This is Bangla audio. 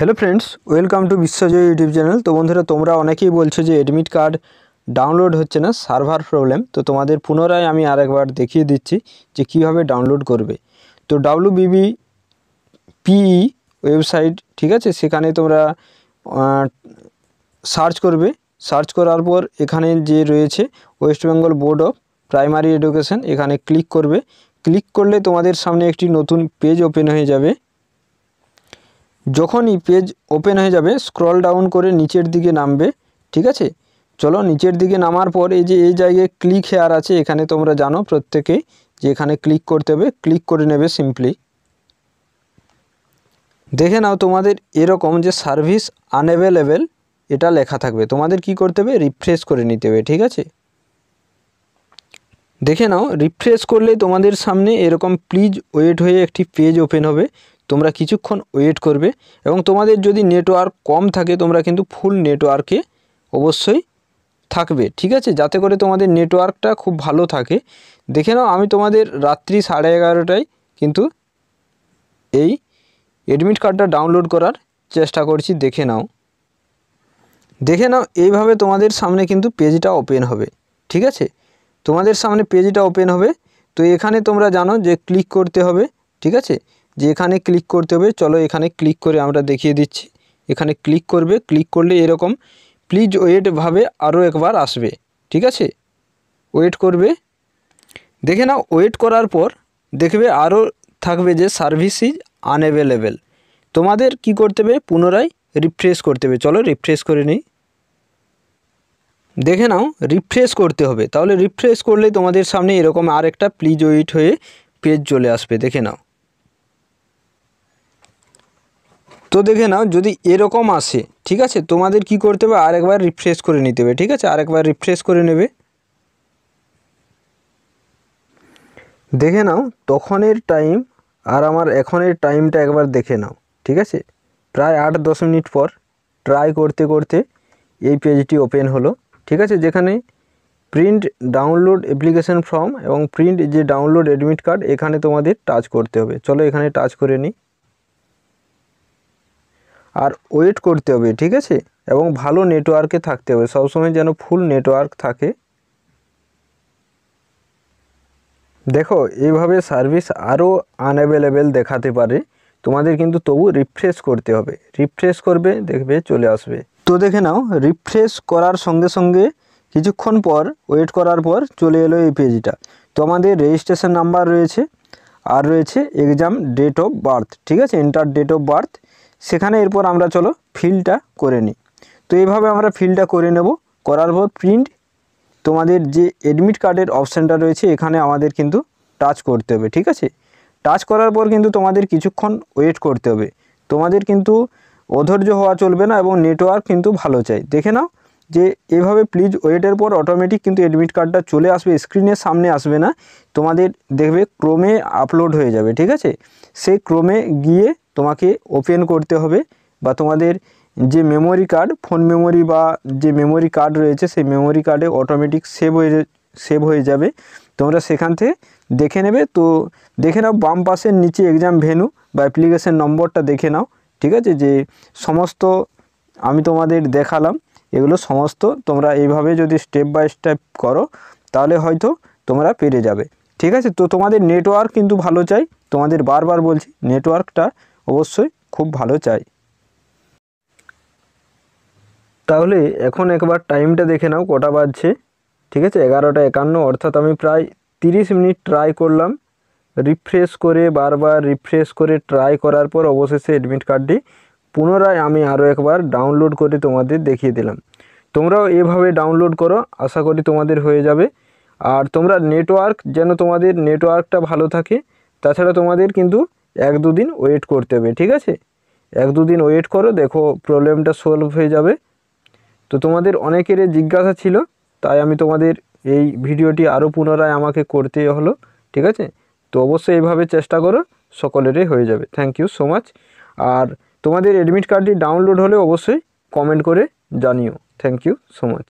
hello friends welcome to Biswajoy YouTube channel তো বন্ধুরা তোমরা অনেকেই বলছো যে অ্যাডমিট কার্ড ডাউনলোড হচ্ছে না সার্ভার প্রবলেম তো তোমাদের পুনরায় আমি আরেকবার দেখিয়ে দিচ্ছি যে কিভাবে ডাউনলোড করবে তো ডাব্লু বিবি পিই ওয়েবসাইট ঠিক আছে সেখানে তোমরা সার্চ করবে সার্চ করার পর এখানে যে রয়েছে West Bengal board of primary education এখানে ক্লিক করবে ক্লিক করলে তোমাদের সামনে একটি নতুন পেজ ওপেন হয়ে যাবে যখনই পেজ ওপেন হয়ে যাবে স্ক্রল ডাউন করে নিচের দিকে নামবে ঠিক আছে চলো নিচের দিকে নামার পর এই যে এই জায়গায় ক্লিক হেয়ার আছে এখানে তোমরা জানো প্রত্যেকেই যে এখানে ক্লিক করতে হবে ক্লিক করে নেবে সিম্পলি দেখে নাও তোমাদের এরকম যে সার্ভিস আনএভেলেবেল এটা লেখা থাকবে তোমাদের কি করতে হবে রিফ্রেশ করে নিতে হবে ঠিক আছে দেখে নাও রিফ্রেশ করলে তোমাদের সামনে এরকম প্লিজ ওয়েট হয়ে একটি পেজ ওপেন হবে তোমরা কিছুক্ষণ ওয়েট করবে এবং তোমাদের যদি নেটওয়ার্ক কম থাকে তোমরা কিন্তু ফুল নেটওয়ার্কে অবশ্যই থাকবে ঠিক আছে যাতে করে তোমাদের নেটওয়ার্কটা খুব ভালো থাকে দেখে নাও আমি তোমাদের রাত্রি সাড়ে এগারোটায় কিন্তু এই অ্যাডমিট কার্ডটা ডাউনলোড করার চেষ্টা করছি দেখে নাও দেখে নাও এইভাবে তোমাদের সামনে কিন্তু পেজটা ওপেন হবে ঠিক আছে তোমাদের সামনে পেজটা ওপেন হবে তো এখানে তোমরা জানো যে ক্লিক করতে হবে ঠিক আছে যে এখানে ক্লিক করতে হবে চলো এখানে ক্লিক করে আমরা দেখিয়ে দিচ্ছি এখানে ক্লিক করবে ক্লিক করলে এরকম প্লিজ ওয়েটভাবে আরও একবার আসবে ঠিক আছে ওয়েট করবে দেখে নাও ওয়েট করার পর দেখবে আরও থাকবে যে সার্ভিস ইজ আনএভেলেবেল তোমাদের কি করতে হবে পুনরায় রিফ্রেশ করতে হবে চলো রিফ্রেশ করে নিই দেখে নাও রিফ্রেশ করতে হবে তাহলে রিফ্রেশ করলে তোমাদের সামনে এরকম আরেকটা প্লিজ ওয়েট হয়ে পেজ চলে আসবে দেখে নাও তো দেখে নাও যদি এরকম আসে ঠিক আছে তোমাদের কি করতে হবে আরেকবার রিফ্রেশ করে নিতে হবে ঠিক আছে আরেকবার রিফ্রেশ করে নেবে দেখে নাও তখনের টাইম আর আমার এখনের টাইমটা একবার দেখে নাও ঠিক আছে প্রায় আট দশ মিনিট পর ট্রাই করতে করতে এই পেজটি ওপেন হলো ঠিক আছে যেখানে প্রিন্ট ডাউনলোড অ্যাপ্লিকেশন ফর্ম এবং প্রিন্ট যে ডাউনলোড অ্যাডমিট কার্ড এখানে তোমাদের টাচ করতে হবে চলো এখানে টাচ করে নিই আর ওয়েট করতে হবে ঠিক আছে এবং ভালো নেটওয়ার্কে থাকতে হবে সবসময় যেন ফুল নেটওয়ার্ক থাকে দেখো এইভাবে সার্ভিস আরও আনঅ্যাভেলেবেল দেখাতে পারে তোমাদের কিন্তু তবু রিফ্রেশ করতে হবে রিফ্রেশ করবে দেখবে চলে আসবে তো দেখে নাও রিফ্রেশ করার সঙ্গে সঙ্গে কিছুক্ষণ পর ওয়েট করার পর চলে এলো এই পেজটা তো আমাদের রেজিস্ট্রেশন নাম্বার রয়েছে আর রয়েছে এক্সাম ডেট অফ বার্থ ঠিক আছে এন্টার ডেট অফ বার্থ সেখানে এরপর আমরা চলো ফিলটা করে নিই তো এইভাবে আমরা ফিলটা করে নেব করার পর প্রিন্ট তোমাদের যে এডমিট কার্ডের অপশানটা রয়েছে এখানে আমাদের কিন্তু টাচ করতে হবে ঠিক আছে টাচ করার পর কিন্তু তোমাদের কিছুক্ষণ ওয়েট করতে হবে তোমাদের কিন্তু অধৈর্য হওয়া চলবে না এবং নেটওয়ার্ক কিন্তু ভালো চাই দেখে নাও যে এভাবে প্লিজ ওয়েটের পর অটোমেটিক কিন্তু এডমিট কার্ডটা চলে আসবে স্ক্রিনের সামনে আসবে না তোমাদের দেখবে ক্রোমে আপলোড হয়ে যাবে ঠিক আছে সেই ক্রোমে গিয়ে তোমাকে ওপেন করতে হবে বা তোমাদের যে মেমোরি কার্ড ফোন মেমোরি বা যে মেমোরি কার্ড রয়েছে সেই মেমোরি কার্ডে অটোমেটিক সেভ হয়ে সেভ হয়ে যাবে তোমরা সেখান থেকে দেখে নেবে তো দেখে নাও বাম পাশের নিচে এক্সাম ভেনু বা অ্যাপ্লিকেশান নম্বরটা দেখে নাও ঠিক আছে যে সমস্ত আমি তোমাদের দেখালাম এগুলো সমস্ত তোমরা এইভাবে যদি স্টেপ বাই স্টেপ করো তাহলে হয়তো তোমরা পেরে যাবে ঠিক আছে তো তোমাদের নেটওয়ার্ক কিন্তু ভালো চাই তোমাদের বারবার বলছি নেটওয়ার্কটা অবশ্যই খুব ভালো চাই তাহলে এখন একবার টাইমটা দেখে নাও কটা বাজছে ঠিক আছে এগারোটা একান্ন অর্থাৎ আমি প্রায় তিরিশ মিনিট ট্রাই করলাম রিফ্রেশ করে বারবার রিফ্রেশ করে ট্রাই করার পর অবশেষে অ্যাডমিট কার্ডটি পুনরায় আমি আরও একবার ডাউনলোড করে তোমাদের দেখিয়ে দিলাম তোমরাও এভাবে ডাউনলোড করো আশা করি তোমাদের হয়ে যাবে আর তোমরা নেটওয়ার্ক যেন তোমাদের নেটওয়ার্কটা ভালো থাকে তাছাড়া তোমাদের কিন্তু এক দুদিন ওয়েট করতে হবে ঠিক আছে এক দুদিন ওয়েট করো দেখো প্রবলেমটা সলভ হয়ে যাবে তো তোমাদের অনেকেরই জিজ্ঞাসা ছিল তাই আমি তোমাদের এই ভিডিওটি আরও পুনরায় আমাকে করতে হলো ঠিক আছে তো অবশ্যই এইভাবে চেষ্টা করো সকলেরই হয়ে যাবে থ্যাংক ইউ সো মাচ আর তোমাদের অ্যাডমিট কার্ডটি ডাউনলোড হলে অবশ্যই কমেন্ট করে জানিও থ্যাংক ইউ সো মাচ